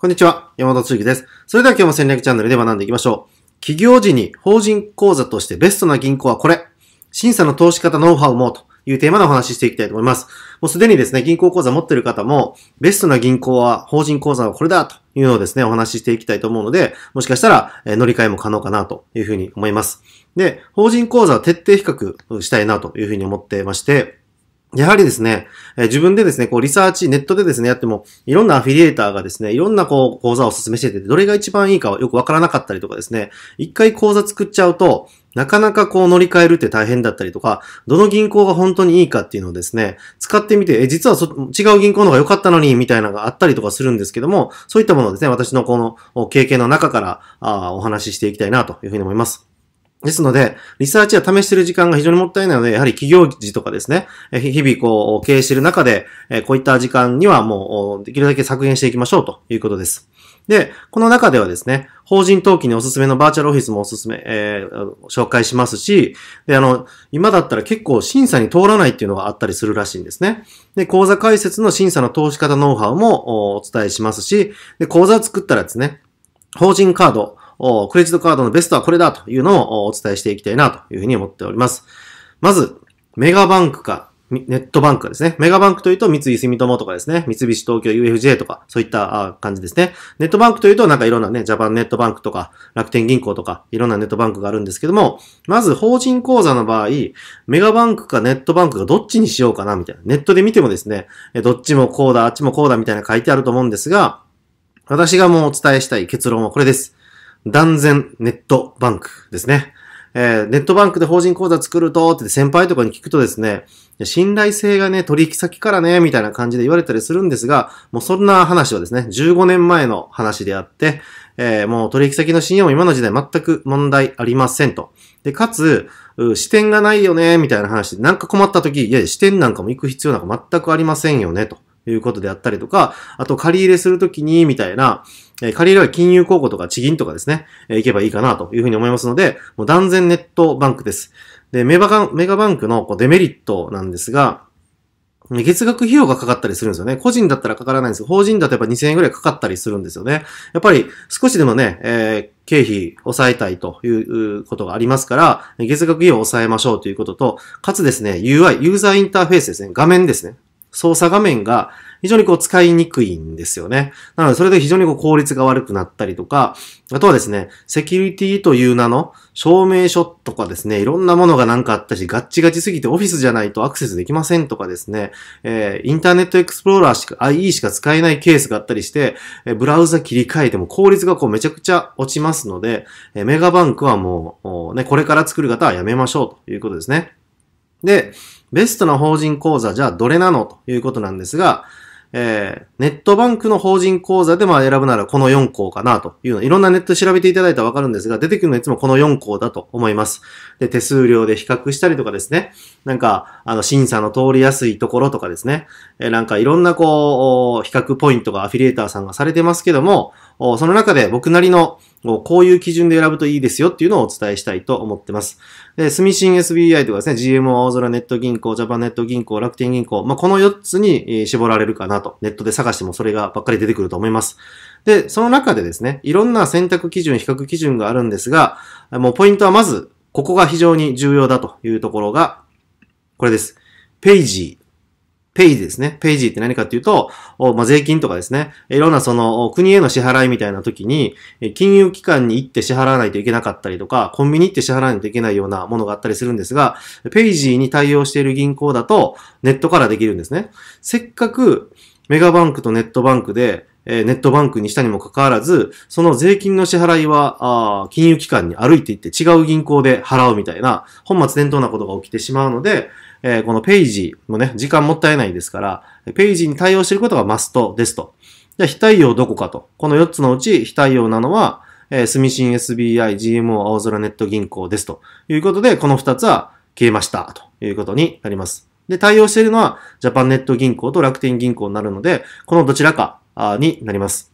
こんにちは、山田つゆです。それでは今日も戦略チャンネルで学んでいきましょう。起業時に法人口座としてベストな銀行はこれ。審査の投資方ノウハウもというテーマでお話ししていきたいと思います。もうすでにですね、銀行口座持ってる方も、ベストな銀行は法人口座はこれだというのをですね、お話ししていきたいと思うので、もしかしたら、え乗り換えも可能かなというふうに思います。で、法人口座を徹底比較したいなというふうに思ってまして、やはりですね、え自分でですね、こうリサーチ、ネットでですね、やっても、いろんなアフィリエーターがですね、いろんなこう講座をお勧めしてて、どれが一番いいかはよくわからなかったりとかですね、一回講座作っちゃうと、なかなかこう乗り換えるって大変だったりとか、どの銀行が本当にいいかっていうのをですね、使ってみて、え、実はそ違う銀行の方が良かったのに、みたいなのがあったりとかするんですけども、そういったものをですね、私のこの経験の中から、あお話ししていきたいなというふうに思います。ですので、リサーチや試してる時間が非常にもったいないので、やはり企業時とかですね、日々こう経営している中で、こういった時間にはもうできるだけ削減していきましょうということです。で、この中ではですね、法人登記におすすめのバーチャルオフィスもおすすめ、えー、紹介しますし、で、あの、今だったら結構審査に通らないっていうのがあったりするらしいんですね。で、講座解説の審査の投資方ノウハウもお伝えしますし、で、講座を作ったらですね、法人カード、クレジットカードのベストはこれだというのをお伝えしていきたいなというふうに思っております。まず、メガバンクか、ネットバンクですね。メガバンクというと三井住友とかですね。三菱東京 UFJ とか、そういった感じですね。ネットバンクというとなんかいろんなね、ジャパンネットバンクとか、楽天銀行とか、いろんなネットバンクがあるんですけども、まず法人口座の場合、メガバンクかネットバンクがどっちにしようかな、みたいな。ネットで見てもですね、どっちもこうだ、あっちもこうだ、みたいな書いてあると思うんですが、私がもうお伝えしたい結論はこれです。断然ネットバンクですね。えー、ネットバンクで法人口座作ると、って先輩とかに聞くとですね、信頼性がね、取引先からね、みたいな感じで言われたりするんですが、もうそんな話はですね、15年前の話であって、えー、もう取引先の信用も今の時代全く問題ありませんと。で、かつ、視点がないよね、みたいな話で、なんか困った時、いやいや、視点なんかも行く必要なんか全くありませんよね、と。いうことであったりとか、あと借り入れするときに、みたいな、え借り入れは金融公庫とか地銀とかですね、え行けばいいかなというふうに思いますので、もう断然ネットバンクです。で、メバガメガバンクのこうデメリットなんですが、月額費用がかかったりするんですよね。個人だったらかからないんですけど、法人だとやっぱ2000円ぐらいかかったりするんですよね。やっぱり少しでもね、えー、経費抑えたいということがありますから、月額費用を抑えましょうということと、かつですね、UI、ユーザーインターフェースですね、画面ですね。操作画面が非常にこう使いにくいんですよね。なのでそれで非常にこう効率が悪くなったりとか、あとはですね、セキュリティという名の証明書とかですね、いろんなものがなんかあったし、ガッチガチすぎてオフィスじゃないとアクセスできませんとかですね、えー、インターネットエクスプローラーしか、IE しか使えないケースがあったりして、えブラウザ切り替えても効率がこうめちゃくちゃ落ちますので、えメガバンクはもう、ね、これから作る方はやめましょうということですね。で、ベストな法人口座じゃあどれなのということなんですが、えー、ネットバンクの法人口座でまあ選ぶならこの4項かなというの。いろんなネット調べていただいたらわかるんですが、出てくるのはいつもこの4項だと思います。で、手数料で比較したりとかですね。なんか、あの、審査の通りやすいところとかですね。えー、なんかいろんなこう、比較ポイントがアフィリエーターさんがされてますけども、その中で僕なりのこういう基準で選ぶといいですよっていうのをお伝えしたいと思ってます。で、スミシン SBI とかですね、GMO 青空ネット銀行、ジャパンネット銀行、楽天銀行、まあ、この4つに絞られるかなと。ネットで探してもそれがばっかり出てくると思います。で、その中でですね、いろんな選択基準、比較基準があるんですが、もうポイントはまず、ここが非常に重要だというところが、これです。ペイジー。ページですね。ページって何かっていうと、まあ、税金とかですね。いろんなその国への支払いみたいな時に、金融機関に行って支払わないといけなかったりとか、コンビニ行って支払わないといけないようなものがあったりするんですが、ページに対応している銀行だとネットからできるんですね。せっかくメガバンクとネットバンクでえネットバンクにしたにもかかわらず、その税金の支払いは、あ金融機関に歩いていって違う銀行で払うみたいな、本末転倒なことが起きてしまうので、えこのページもね、時間もったいないですから、ページに対応していることがマストですと。じゃあ、非対応どこかと。この4つのうち非対応なのは、え住スミシン SBI、GMO、青空ネット銀行ですということで、この2つは消えましたということになります。で、対応しているのはジャパンネット銀行と楽天銀行になるので、このどちらかになります。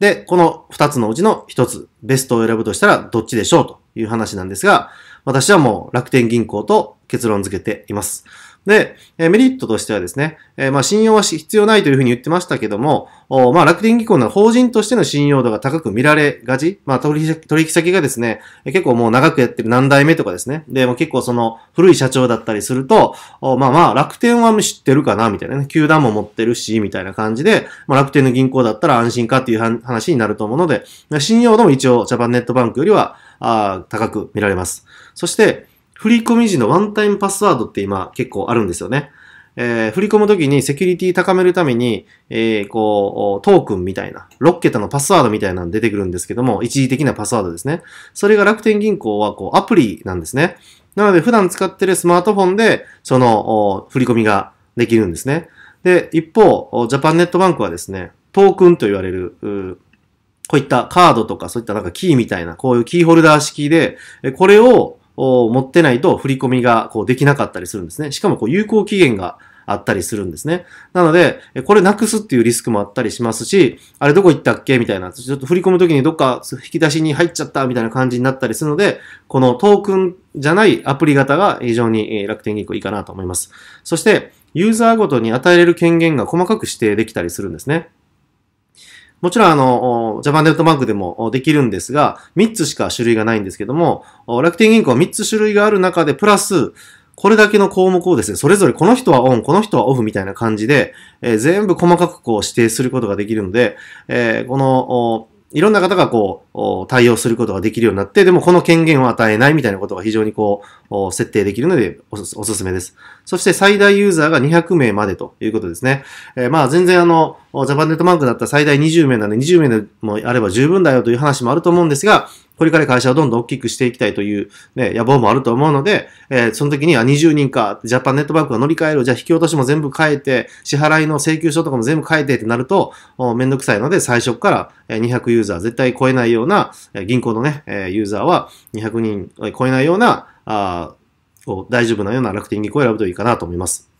で、この2つのうちの1つ、ベストを選ぶとしたらどっちでしょうという話なんですが、私はもう楽天銀行と結論付けています。で、えメリットとしてはですね、えまあ、信用は必要ないというふうに言ってましたけども、おまあ、楽天銀行の法人としての信用度が高く見られがち、まあ、取引取引先がですね、結構もう長くやってる何代目とかですね、で、も結構その古い社長だったりすると、おまあまあ、楽天は知ってるかな、みたいなね、球団も持ってるし、みたいな感じで、まあ、楽天の銀行だったら安心かっていう話になると思うので、信用度も一応ジャパンネットバンクよりは、あ高く見られます。そして、振り込み時のワンタイムパスワードって今結構あるんですよね。えー、振り込む時にセキュリティ高めるために、えー、こう、トークンみたいな、6桁のパスワードみたいなの出てくるんですけども、一時的なパスワードですね。それが楽天銀行は、こう、アプリなんですね。なので、普段使ってるスマートフォンで、その、振り込みができるんですね。で、一方、ジャパンネットバンクはですね、トークンと言われる、こういったカードとかそういったなんかキーみたいな、こういうキーホルダー式で、これを持ってないと振り込みがこうできなかったりするんですね。しかもこう有効期限があったりするんですね。なので、これなくすっていうリスクもあったりしますし、あれどこ行ったっけみたいな、ちょっと振り込む時にどっか引き出しに入っちゃったみたいな感じになったりするので、このトークンじゃないアプリ型が非常に楽天銀行いいかなと思います。そして、ユーザーごとに与えれる権限が細かく指定できたりするんですね。もちろんあの、ジャパンネットバンクでもできるんですが、3つしか種類がないんですけども、楽天銀行は3つ種類がある中で、プラス、これだけの項目をですね、それぞれこの人はオン、この人はオフみたいな感じで、えー、全部細かくこう指定することができるので、えー、この、いろんな方がこう、対応することができるようになって、でもこの権限を与えないみたいなことが非常にこう、設定できるのでおすおすすめです。そして最大ユーザーが200名までということですね。えー、まあ全然あの、ジャパンネットマークだったら最大20名なので20名でもあれば十分だよという話もあると思うんですが、これから会社をどんどん大きくしていきたいという、ね、野望もあると思うので、えー、その時には20人か、ジャパンネットバンクが乗り換える、じゃあ引き落としも全部変えて、支払いの請求書とかも全部変えてってなると、めんどくさいので、最初から200ユーザー、絶対超えないような、銀行のね、ユーザーは200人超えないような、あ大丈夫なような楽天銀行を選ぶといいかなと思います。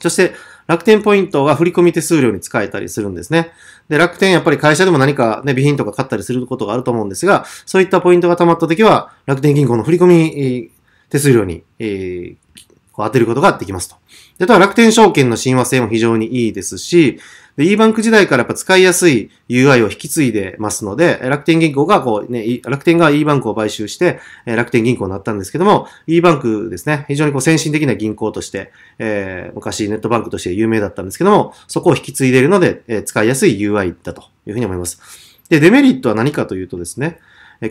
そして、楽天ポイントが振込手数料に使えたりするんですね。で、楽天やっぱり会社でも何かね、備品とか買ったりすることがあると思うんですが、そういったポイントが貯まった時は、楽天銀行の振込手数料に、えー、こう当てることができますと。で、とは楽天証券の親和性も非常にいいですし、で、e バンク時代からやっぱ使いやすい UI を引き継いでますので、楽天銀行がこうね、楽天が e バンクを買収して、楽天銀行になったんですけども、e バンクですね、非常にこう先進的な銀行として、えー、昔ネットバンクとして有名だったんですけども、そこを引き継いでいるので、えー、使いやすい UI だというふうに思います。で、デメリットは何かというとですね、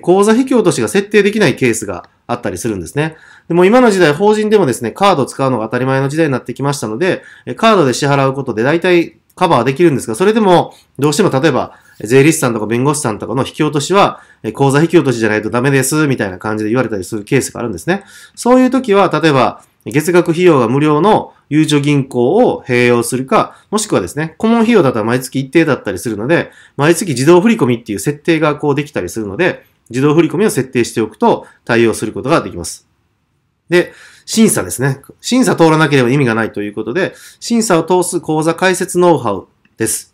口座費供としが設定できないケースがあったりするんですね。でも今の時代、法人でもですね、カードを使うのが当たり前の時代になってきましたので、カードで支払うことで大体カバーできるんですが、それでも、どうしても例えば、税理士さんとか弁護士さんとかの引き落としは、口座引き落としじゃないとダメです、みたいな感じで言われたりするケースがあるんですね。そういう時は、例えば、月額費用が無料のゆうちょ銀行を併用するか、もしくはですね、顧問費用だったら毎月一定だったりするので、毎月自動振込っていう設定がこうできたりするので、自動振込を設定しておくと対応することができます。で、審査ですね。審査通らなければ意味がないということで、審査を通す講座解説ノウハウです。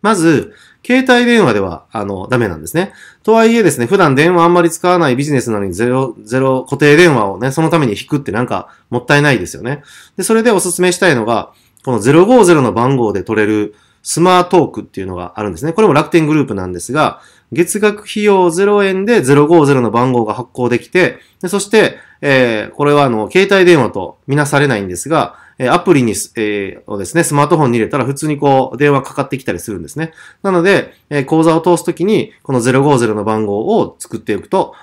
まず、携帯電話では、あの、ダメなんですね。とはいえですね、普段電話あんまり使わないビジネスなのにゼロ、ゼロ固定電話をね、そのために引くってなんかもったいないですよね。で、それでおすすめしたいのが、この050の番号で取れるスマートークっていうのがあるんですね。これも楽天グループなんですが、月額費用0円で050の番号が発行できて、でそして、えー、これはあの、携帯電話とみなされないんですが、えアプリに、えー、をですね、スマートフォンに入れたら普通にこう、電話かかってきたりするんですね。なので、えー、講座を通すときに、この050の番号を作っておくと、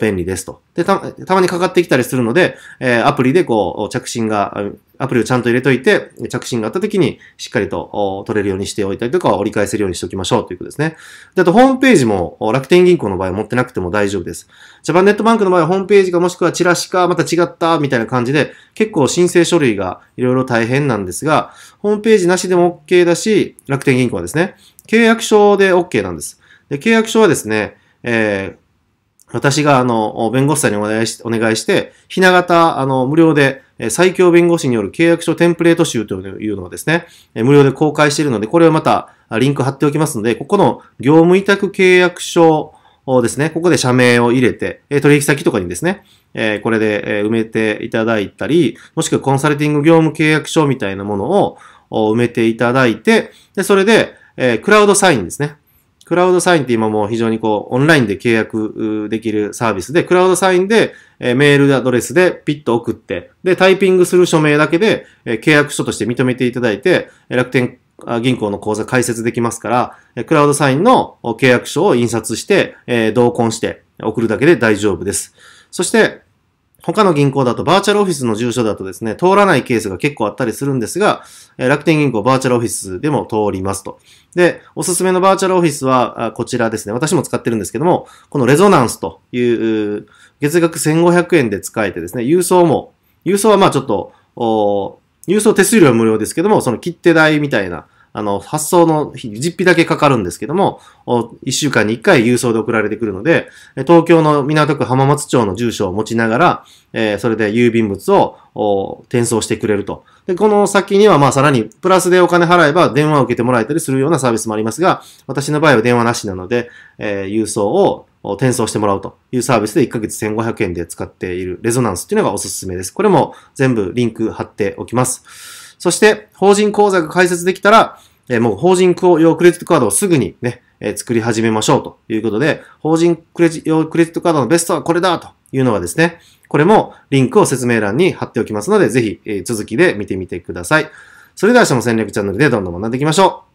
便利ですと。で、た、たまにかかってきたりするので、えー、アプリでこう、着信が、アプリをちゃんと入れといて、着信があった時にしっかりと取れるようにしておいたりとか、折り返せるようにしておきましょうということですね。で、あとホームページも楽天銀行の場合持ってなくても大丈夫です。ジャパンネットバンクの場合はホームページかもしくはチラシかまた違ったみたいな感じで、結構申請書類がいろいろ大変なんですが、ホームページなしでも OK だし、楽天銀行はですね、契約書で OK なんです。で、契約書はですね、えー私が、あの、弁護士さんにお願いしお願いして、ひな型、あの、無料で、最強弁護士による契約書テンプレート集というのをですね、無料で公開しているので、これをまたリンク貼っておきますので、ここの業務委託契約書をですね、ここで社名を入れて、取引先とかにですね、これで埋めていただいたり、もしくはコンサルティング業務契約書みたいなものを埋めていただいて、でそれで、クラウドサインですね。クラウドサインって今も非常にこう、オンラインで契約できるサービスで、クラウドサインで、えメールアドレスでピッと送って、で、タイピングする署名だけで、え契約書として認めていただいて、楽天銀行の口座開設できますから、えクラウドサインの契約書を印刷して、え同梱して送るだけで大丈夫です。そして、他の銀行だとバーチャルオフィスの住所だとですね、通らないケースが結構あったりするんですが、楽天銀行バーチャルオフィスでも通りますと。で、おすすめのバーチャルオフィスはこちらですね。私も使ってるんですけども、このレゾナンスという月額1500円で使えてですね、郵送も、郵送はまあちょっと、郵送手数料は無料ですけども、その切手代みたいなあの、発送の実費だけかかるんですけども、1週間に1回郵送で送られてくるので、東京の港区浜松町の住所を持ちながら、えそれで郵便物を転送してくれると。で、この先には、まあ、さらに、プラスでお金払えば電話を受けてもらえたりするようなサービスもありますが、私の場合は電話なしなので、え郵送を転送してもらうというサービスで1ヶ月1500円で使っているレゾナンスっていうのがおすすめです。これも全部リンク貼っておきます。そして、法人口座が開設できたら、えもう法人用クレジットカードをすぐにね、え作り始めましょうということで、法人クレジ用クレジットカードのベストはこれだというのはですね、これもリンクを説明欄に貼っておきますので、ぜひ、え続きで見てみてください。それでは明日も戦略チャンネルでどんどん学んでいきましょう。